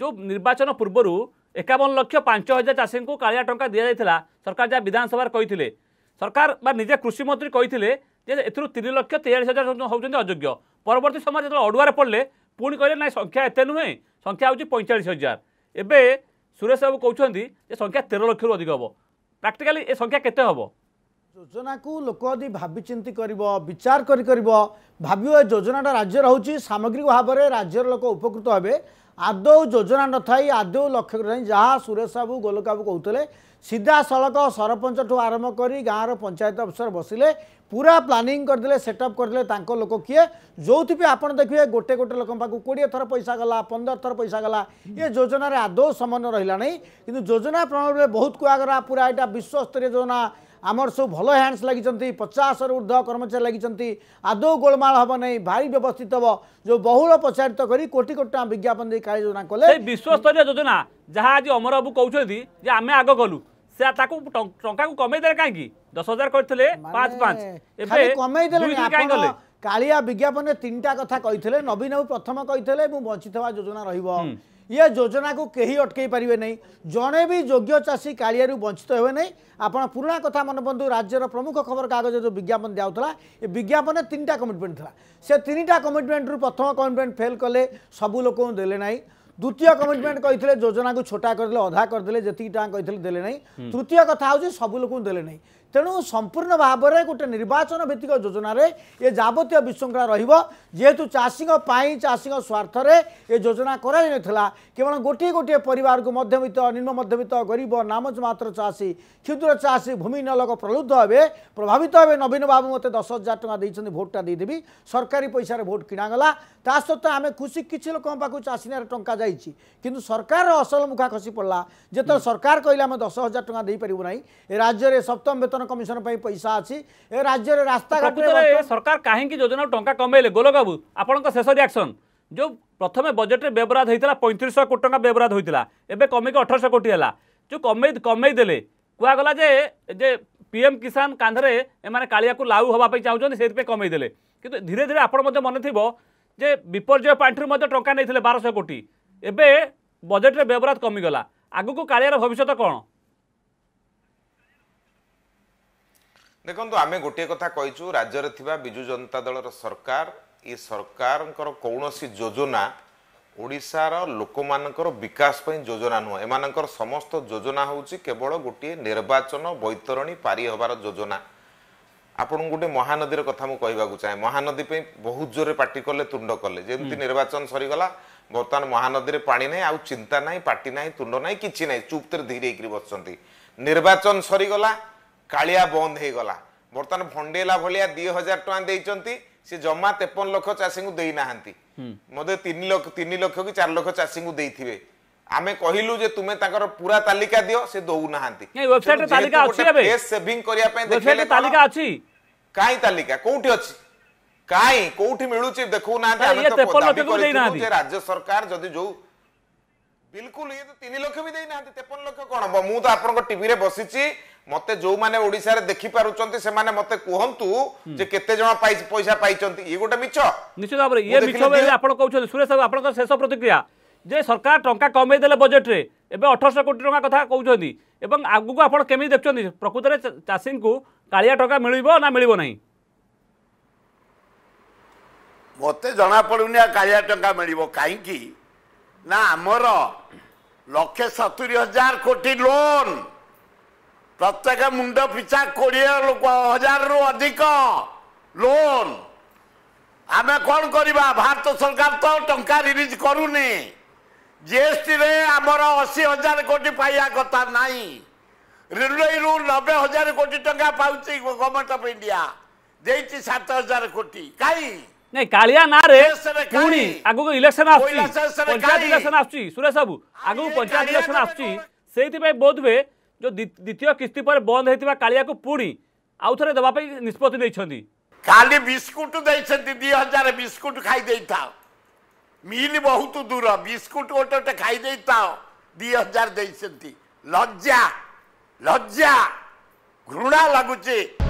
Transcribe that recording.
ଯେଉଁ ନିର୍ବାଚନ ପୂର୍ବରୁ ଏକାବନ ଲକ୍ଷ ପାଞ୍ଚ ହଜାର ଚାଷୀଙ୍କୁ କାଳିଆ ଟଙ୍କା ଦିଆଯାଇଥିଲା ସରକାର ଯାହା ବିଧାନସଭାରେ କହିଥିଲେ ସରକାର ବା ନିଜେ କୃଷିମନ୍ତ୍ରୀ କହିଥିଲେ ଯେ ଏଥିରୁ ତିନି ଲକ୍ଷ ତେୟାଳିଶ ହଜାର ହେଉଛନ୍ତି ଅଯୋଗ୍ୟ ପରବର୍ତ୍ତୀ ସମୟରେ ଯେତେବେଳେ ଅଡ଼ୁଆରେ ପଡ଼ିଲେ ପୁଣି କହିଲେ ନାହିଁ ସଂଖ୍ୟା ଏତେ ନୁହେଁ ସଂଖ୍ୟା ହେଉଛି ପଇଁଚାଳିଶ ହଜାର ଏବେ ସୁରେଶ ବାବୁ କହୁଛନ୍ତି ଯେ ସଂଖ୍ୟା ତେର ଲକ୍ଷରୁ ଅଧିକ ହେବ ପ୍ରାକ୍ଟିକାଲି ଏ ସଂଖ୍ୟା କେତେ ହେବ ଯୋଜନାକୁ ଲୋକ ଯଦି ଭାବିଚିନ୍ତି କରିବ ବିଚାର କରି କରିବ ଭାବିବ ଏ ଯୋଜନାଟା ରାଜ୍ୟ ରହୁଛି ସାମଗ୍ରିକ ଭାବରେ ରାଜ୍ୟର ଲୋକ ଉପକୃତ ହେବେ ଆଦୌ ଯୋଜନା ନଥାଇ ଆଦୌ ଲକ୍ଷ୍ୟ ନାହିଁ ଯାହା ସୁରେଶ ବାବୁ ଗୋଲକାବୁ କହୁଥିଲେ ସିଧାସଳଖ ସରପଞ୍ଚଠୁ ଆରମ୍ଭ କରି ଗାଁର ପଞ୍ଚାୟତ ଅଫିସର ବସିଲେ ପୁରା ପ୍ଲାନିଂ କରିଦେଲେ ସେଟଅପ୍ କରିଦେଲେ ତାଙ୍କ ଲୋକ କିଏ ଯେଉଁଥିପାଇଁ ଆପଣ ଦେଖିବେ ଗୋଟେ ଗୋଟେ ଲୋକଙ୍କ ପାଖକୁ କୋଡ଼ିଏ ଥର ପଇସା ଗଲା ପନ୍ଦର ଥର ପଇସା ଗଲା ଏ ଯୋଜନାରେ ଆଦୌ ସମନ୍ୱୟ ରହିଲା ନାହିଁ କିନ୍ତୁ ଯୋଜନା ପ୍ରଣାଳୀରେ ବହୁତ କୁହାଗଲା ପୁରା ଏଇଟା ବିଶ୍ୱସ୍ତରୀୟ ଯୋଜନା আমার সব ভালো হ্যান্ডস লাগিছেন পচাশর ঊর্ধ্ব কর্মচারী লাগিছেন আদৌ গোলমাল হব না ভারি ব্যবস্থিত হব যে বহুল প্রচারিত করে কোটি কোটি টাকা বিজ্ঞাপন দিয়ে কালী যোজনা কলে বিশ্বস্তরীয় যোজনা যা আজ অমর বাবু কৌন যে আমি আগ গলু ସେ ତାକୁ ଟଙ୍କାକୁ କମେଇଦେଲେ କାହିଁକି ଦଶ ହଜାର କରିଥିଲେ ପାଞ୍ଚ ପାଞ୍ଚ ଏବେ କମେଇଦେଲେ କାହିଁକି କଲେ କାଳିଆ ବିଜ୍ଞାପନରେ ତିନିଟା କଥା କହିଥିଲେ ନବୀନ ବାବୁ ପ୍ରଥମ କହିଥିଲେ ଏବଂ ବଞ୍ଚିଥିବା ଯୋଜନା ରହିବ ये योजना को कहीं अटकई पारे ना जड़े भी योग्य चाषी कालिया वंचित हे ना ଆପଣ ପୁରୁଣା କଥା ମନେ ବନ୍ଧୁ ରାଜ୍ୟର ପ୍ରମୁଖ ଖବରକାଗଜ ଯେଉଁ ବିଜ୍ଞାପନ ଦିଆହେଉଥିଲା ଏ ବିଜ୍ଞାପନରେ ତିନିଟା କମିଟମେଣ୍ଟ ଥିଲା ସେ ତିନିଟା କମିଟମେଣ୍ଟରୁ ପ୍ରଥମ କମିଟମେଣ୍ଟ ଫେଲ୍ କଲେ ସବୁ ଲୋକଙ୍କୁ ଦେଲେ ନାହିଁ দ্বিতীয় কমিটমেন্ট কে যোজনা কু ছোটা করে অধা করে যেত টাকা কে দেলে না তৃতীয় কথা হচ্ছে সবু লোক দেলে না তেমন সম্পূর্ণ ভাবে গোটে নির্বাচন ভিত্তিক যোজনার এ যাবতীয় বিশৃঙ্খলা রহব যেহেতু চাষী চাষী স্বার্থে এ যোজনা করা যাই নথিলা কেবল গোটিয়ে গোটিয়ে পরিবার মধ্যবিত্ত নিম্ন মধ্যবিত্ত গরিব নামমাত্র চাষী ক্ষুদ্র চাষী ভূমিহীন লোক প্রলুব্ধ হবে প্রভাবিত হবে নবীন বাবু মতো দশ হাজার টাকা দিয়েছেন ভোটটা দিয়ে দেবি সরকারি পয়সার ভোট কিণাগলা তা সত্ত্বে আমি খুশি কিছু লোক পাখু চাষী টাকা যাই ହୋଇଯାଇଛି କିନ୍ତୁ ସରକାରର ଅସଲ ମୁଖା ଖସି ପଡ଼ିଲା ଯେତେବେଳେ ସରକାର କହିଲେ ଆମେ ଦଶ ହଜାର ଟଙ୍କା ଦେଇପାରିବୁ ନାହିଁ ଏ ରାଜ୍ୟରେ ସପ୍ତମ ବେତନ କମିଶନ ପାଇଁ ପଇସା ଅଛି ଏ ରାଜ୍ୟରେ ରାସ୍ତାଘାଟରେ ସରକାର କାହିଁକି ଯୋଜନାରୁ ଟଙ୍କା କମେଇଲେ ଗୋଲବାବୁ ଆପଣଙ୍କ ଶେଷ ରିଆକ୍ସନ୍ ଯେଉଁ ପ୍ରଥମେ ବଜେଟ୍ରେ ବ୍ୟବରାଦ ହୋଇଥିଲା ପଇଁତିରିଶହ କୋଟି ଟଙ୍କା ବ୍ୟବରାଦ ହୋଇଥିଲା ଏବେ କମିକି ଅଠରଶହ କୋଟି ହେଲା ଯେଉଁ କମେଇ କମେଇ ଦେଲେ କୁହାଗଲା ଯେ ଯେ ପିଏମ୍ କିଷାନ କାନ୍ଧରେ ଏମାନେ କାଳିଆକୁ ଲାଉ ହେବା ପାଇଁ ଚାହୁଁଛନ୍ତି ସେଥିପାଇଁ କମେଇ ଦେଲେ କିନ୍ତୁ ଧୀରେ ଧୀରେ ଆପଣ ମଧ୍ୟ ମନେଥିବ ଯେ ବିପର୍ଯ୍ୟୟ ପାଣ୍ଠିରୁ ମଧ୍ୟ ଟଙ୍କା ନେଇଥିଲେ ବାରଶହ କୋଟି ଏବେ ବଜେଟ୍ରେ ବ୍ୟବରାତ କମିଗଲା ଆଗକୁ କାଳିଆର ଭବିଷ୍ୟତ କ'ଣ ଦେଖନ୍ତୁ ଆମେ ଗୋଟିଏ କଥା କହିଛୁ ରାଜ୍ୟରେ ଥିବା ବିଜୁ ଜନତା ଦଳର ସରକାର ଏ ସରକାରଙ୍କର କୌଣସି ଯୋଜନା ଓଡ଼ିଶାର ଲୋକମାନଙ୍କର ବିକାଶ ପାଇଁ ଯୋଜନା ନୁହଁ ଏମାନଙ୍କର ସମସ୍ତ ଯୋଜନା ହେଉଛି କେବଳ ଗୋଟିଏ ନିର୍ବାଚନ ବୈତରଣୀ ପାରି ହେବାର ଯୋଜନା ଆପଣଙ୍କୁ ଗୋଟେ ମହାନଦୀର କଥା ମୁଁ କହିବାକୁ ଚାହେଁ ମହାନଦୀ ପାଇଁ ବହୁତ ଜୋରରେ ପାଟି କଲେ ତୁଣ୍ଡ କଲେ ଯେମିତି ନିର୍ବାଚନ ସରିଗଲା ବର୍ତ୍ତମାନ ମହାନଦୀରେ ପାଣି ନାହିଁ ଆଉ ଚିନ୍ତା ନାହିଁ ପାଟି ନାହିଁ ତୁଣ୍ଡ ନାହିଁ କିଛି ନାହିଁ ଚୁପ୍ତରେ ଧୀରେ ହେଇକିରି ବସିଛନ୍ତି ନିର୍ବାଚନ ସରିଗଲା କାଳିଆ ବନ୍ଦ ହେଇଗଲା ବର୍ତ୍ତମାନ ଭଣ୍ଡେଇଲା ଭଳିଆ ଦି ହଜାର ଟଙ୍କା ଦେଇଛନ୍ତି ସେ ଜମା ତେପନ ଲକ୍ଷ ଚାଷୀଙ୍କୁ ଦେଇନାହାନ୍ତି ମଧ୍ୟ ତିନି ଲକ୍ଷ ତିନି ଲକ୍ଷ କି ଚାରି ଲକ୍ଷ ଚାଷୀଙ୍କୁ ଦେଇଥିବେ ଆମେ କହିଲୁ ଯେ ତୁମେ ତାଙ୍କର ପୁରା ତାଲିକା ଦିଅ ସେ ଦଉନାହାନ୍ତି ସେଭିଂ କରିବା ପାଇଁ କାହିଁ ତାଲିକା କୋଉଠି ଅଛି କାଇଁ କୋଉଠି ମିଳୁଛି ଦେଖୁନାହାନ୍ତି ଆମେ ତ ଦାବି କରିଥିଲୁ ଯେ ରାଜ୍ୟ ସରକାର ଯଦି ଯୋଉ ବିଲକୁଲ ଇଏ ତ ତିନି ଲକ୍ଷ ବି ଦେଇନାହାନ୍ତି ତେପନ ଲକ୍ଷ କଣ ମୁଁ ତ ଆପଣଙ୍କ ଟିଭିରେ ବସିଛି ମତେ ଯୋଉମାନେ ଓଡିଶାରେ ଦେଖିପାରୁଛନ୍ତି ସେମାନେ ମତେ କୁହନ୍ତୁ ଯେ କେତେ ଜଣ ପଇସା ପାଇଛନ୍ତି ଇଏ ଗୋଟେ ମିଛ ନିଶ୍ଚିତ ଭାବରେ ଇଏ ମିଛ ବୋଲି ଆପଣ କହୁଛନ୍ତି ସୁରେଶ ବାବୁ ଆପଣଙ୍କ ଶେଷ ପ୍ରତିକ୍ରିୟା ଯେ ସରକାର ଟଙ୍କା କମେଇ ଦେଲେ ବଜେଟରେ ଏବେ ଅଠରଶହ କୋଟି ଟଙ୍କା କଥା କହୁଛନ୍ତି ଏବଂ ଆଗକୁ ଆପଣ କେମିତି ଦେଖୁଛନ୍ତି ପ୍ରକୃତରେ ଚାଷୀଙ୍କୁ କାଳିଆ ଟଙ୍କା ମିଳିବ ନା ମିଳିବ ନାହିଁ ମୋତେ ଜଣାପଡ଼ୁନି ଆଉ କାଳିଆ ଟଙ୍କା ମିଳିବ କାହିଁକି ନା ଆମର ଲକ୍ଷେ ସତୁରୀ ହଜାର କୋଟି ଲୋନ୍ ପ୍ରତ୍ୟେକ ମୁଣ୍ଡ ପିଛା କୋଡ଼ିଏ ହଜାରରୁ ଅଧିକ ଲୋନ୍ ଆମେ କ'ଣ କରିବା ଭାରତ ସରକାର ତ ଟଙ୍କା ରିଲିଜ୍ କରୁନି ଜିଏସ୍ଟିରେ ଆମର ଅଶୀ ହଜାର କୋଟି ପାଇବା କଥା ନାହିଁ ରେଲୱେରୁ ନବେ ହଜାର କୋଟି ଟଙ୍କା ପାଉଛି ଗଭର୍ଣ୍ଣମେଣ୍ଟ ଅଫ୍ ଇଣ୍ଡିଆ ଦେଇଛି ସାତ ହଜାର କୋଟି କାହିଁ ନାଇଁ କାଳିଆ ନାଁରେ ପୁଣି ଆଗକୁ ଇଲେକ୍ସନ ଆସୁଛି ପଞ୍ଚାୟତ ଇଲେକ୍ସନ୍ ଆସୁଛି ସୁରେଶ ବାବୁ ଆଗକୁ ପଞ୍ଚାୟତ ଇଲେକ୍ସନ୍ ଆସୁଛି ସେଇଥିପାଇଁ ବୋଧ ହୁଏ ଯୋଉ ଦ୍ୱିତୀୟ କିସ୍ତି ପରେ ବନ୍ଦ ହେଇଥିବା କାଳିଆକୁ ପୁଣି ଆଉ ଥରେ ଦେବା ପାଇଁ ନିଷ୍ପତ୍ତି ନେଇଛନ୍ତି କାଲି ବିସ୍କୁଟ ଦେଇଛନ୍ତି ଦୁଇ ହଜାର ବିସ୍କୁଟ ଖାଇ ଦେଇଥାଅ ମିଲ୍ ବହୁତ ଦୂର ବିସ୍କୁଟ ଗୋଟେ ଗୋଟେ ଖାଇ ଦେଇଥାଅ ଦୁଇ ହଜାର ଦେଇଛନ୍ତି ଲଜ୍ଜା ଲଜ୍ଜା ଘୃଣା ଲାଗୁଛି